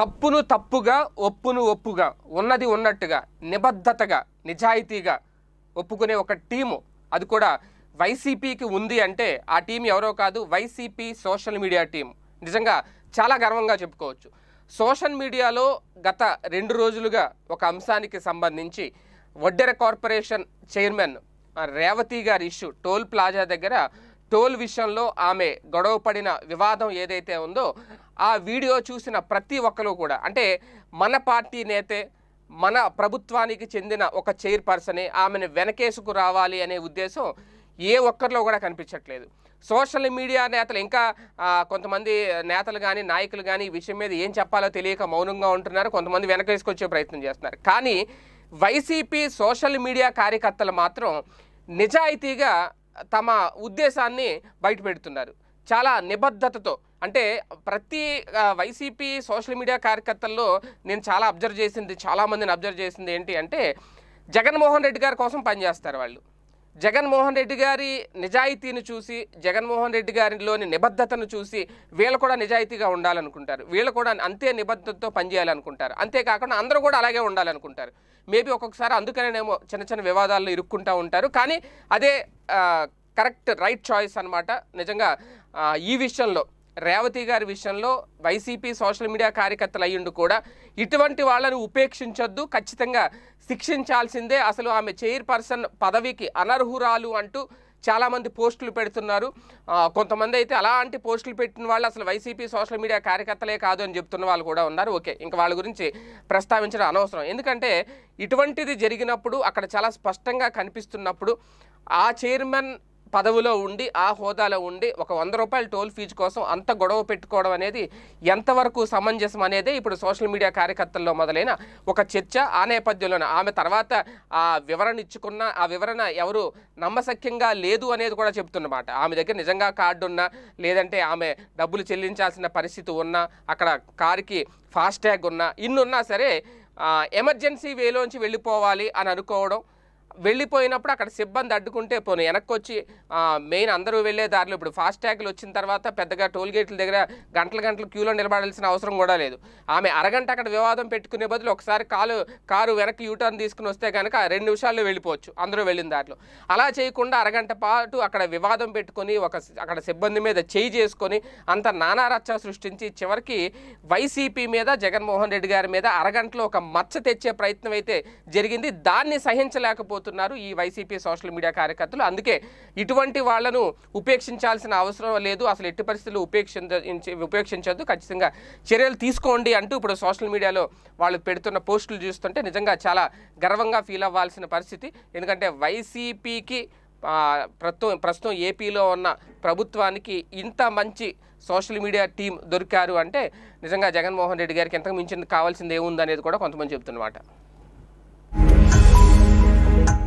తప్పును తప్పుగా ఒప్పును ఒప్పుగా ఉన్నది ఉన్నట్టుగా నిబద్ధతగా నిజాయితీగా ఒప్పుకునే ఒక టీము అది కూడా వైసీపీకి ఉంది అంటే ఆ టీం ఎవరో కాదు వైసీపీ సోషల్ మీడియా టీం నిజంగా చాలా గర్వంగా చెప్పుకోవచ్చు సోషల్ మీడియాలో గత రెండు రోజులుగా ఒక అంశానికి సంబంధించి వడ్డెర కార్పొరేషన్ చైర్మన్ రేవతి గారి ఇష్యూ టోల్ ప్లాజా దగ్గర టోల్ విషయంలో ఆమె గొడవ పడిన వివాదం ఏదైతే ఉందో ఆ వీడియో చూసిన ప్రతి ఒక్కరు కూడా అంటే మన పార్టీ నేతే మన ప్రభుత్వానికి చెందిన ఒక చైర్పర్సనే ఆమెను వెనకేసుకు రావాలి అనే ఉద్దేశం ఏ ఒక్కరిలో కూడా కనిపించట్లేదు సోషల్ మీడియా నేతలు ఇంకా కొంతమంది నేతలు కానీ నాయకులు కానీ ఈ విషయం మీద ఏం చెప్పాలో తెలియక మౌనంగా ఉంటున్నారు కొంతమంది వెనకేసుకొచ్చే ప్రయత్నం చేస్తున్నారు కానీ వైసీపీ సోషల్ మీడియా కార్యకర్తలు మాత్రం నిజాయితీగా తమ ఉద్దేశాన్ని బయటపెడుతున్నారు చాలా నిబద్ధతతో అంటే ప్రతి వైసీపీ సోషల్ మీడియా కార్యకర్తల్లో నేను చాలా అబ్జర్వ్ చేసింది చాలామందిని అబ్జర్వ్ చేసింది ఏంటి అంటే జగన్మోహన్ రెడ్డి గారి కోసం పనిచేస్తారు వాళ్ళు జగన్మోహన్ రెడ్డి గారి నిజాయితీని చూసి జగన్మోహన్ రెడ్డి గారిలోని నిబద్ధతను చూసి వీళ్ళు కూడా నిజాయితీగా ఉండాలనుకుంటారు వీళ్ళు కూడా అంతే నిబద్ధతతో పనిచేయాలనుకుంటారు అంతేకాకుండా అందరూ కూడా అలాగే ఉండాలనుకుంటారు మేబీ ఒక్కొక్కసారి అందుకనేమో చిన్న చిన్న వివాదాల్లో ఇరుక్కుంటూ ఉంటారు కానీ అదే కరెక్ట్ రైట్ చాయిస్ అనమాట నిజంగా ఈ విషయంలో రేవతి గారి విషయంలో వైసీపీ సోషల్ మీడియా కార్యకర్తలు అయ్యుండు కూడా ఇటువంటి వాళ్ళని ఉపేక్షించొద్దు ఖచ్చితంగా శిక్షించాల్సిందే అసలు ఆమె చైర్పర్సన్ పదవికి అనర్హురాలు అంటూ చాలామంది పోస్టులు పెడుతున్నారు కొంతమంది అయితే అలాంటి పోస్టులు పెట్టిన వాళ్ళు అసలు వైసీపీ సోషల్ మీడియా కార్యకర్తలే కాదు అని చెప్తున్న వాళ్ళు కూడా ఉన్నారు ఓకే ఇంకా వాళ్ళ గురించి ప్రస్తావించడం అనవసరం ఎందుకంటే ఇటువంటిది జరిగినప్పుడు అక్కడ చాలా స్పష్టంగా కనిపిస్తున్నప్పుడు ఆ చైర్మన్ పదవిలో ఉండి ఆ హోదాలో ఉండి ఒక వంద రూపాయల టోల్ ఫీజు కోసం అంత గొడవ పెట్టుకోవడం అనేది ఎంతవరకు సమంజసం అనేదే ఇప్పుడు సోషల్ మీడియా కార్యకర్తల్లో మొదలైన ఒక చర్చ ఆ నేపథ్యంలోనే ఆమె తర్వాత ఆ వివరణ ఇచ్చుకున్న ఆ వివరణ ఎవరు నమ్మశక్యంగా లేదు అనేది కూడా చెప్తున్నమాట ఆమె దగ్గర నిజంగా కార్డు ఉన్నా లేదంటే ఆమె డబ్బులు చెల్లించాల్సిన పరిస్థితి ఉన్నా అక్కడ కారుకి ఫాస్ట్ ట్యాగ్ ఉన్నా ఇన్నున్నా సరే ఎమర్జెన్సీ వేలోంచి వెళ్ళిపోవాలి అని అనుకోవడం వెళ్ళిపోయినప్పుడు అక్కడ సిబ్బంది అడ్డుకుంటే పోను వెనక్కి వచ్చి మెయిన్ అందరూ వెళ్ళే దారిలో ఇప్పుడు ఫాస్ట్ ట్యాగ్లు వచ్చిన తర్వాత పెద్దగా టోల్ గేట్ల దగ్గర గంటల గంటలు క్యూలో నిలబడాల్సిన అవసరం కూడా లేదు ఆమె అరగంట అక్కడ వివాదం పెట్టుకునే బదులు ఒకసారి కాలు కారు వెనక్కి యూటర్న్ తీసుకుని వస్తే కనుక రెండు నిమిషాల్లో వెళ్ళిపోవచ్చు అందరూ వెళ్ళిన దారిలో అలా చేయకుండా అరగంట పాటు అక్కడ వివాదం పెట్టుకొని ఒక అక్కడ సిబ్బంది మీద చేయి చేసుకొని అంత నానా రచ్చ సృష్టించి చివరికి వైసీపీ మీద జగన్మోహన్ రెడ్డి గారి మీద అరగంటలో ఒక మచ్చ తెచ్చే ప్రయత్నం అయితే జరిగింది దాన్ని సహించలేకపోతే మర్చిపోతున్నారు ఈ వైసీపీ సోషల్ మీడియా కార్యకర్తలు అందుకే ఇటువంటి వాళ్లను ఉపేక్షించాల్సిన అవసరం లేదు అసలు ఎట్టి పరిస్థితులు ఉపేక్షించ ఉపేక్షించద్దు ఖచ్చితంగా చర్యలు తీసుకోండి అంటూ ఇప్పుడు సోషల్ మీడియాలో వాళ్ళు పెడుతున్న పోస్టులు చూస్తుంటే నిజంగా చాలా గర్వంగా ఫీల్ అవ్వాల్సిన పరిస్థితి ఎందుకంటే వైసీపీకి ప్రస్తుతం ప్రస్తుతం ఏపీలో ఉన్న ప్రభుత్వానికి ఇంత మంచి సోషల్ మీడియా టీం దొరికారు అంటే నిజంగా జగన్మోహన్ రెడ్డి గారికి ఎంతకు మించింది కావాల్సింది ఏముందనేది కూడా కొంతమంది చెబుతున్నమాట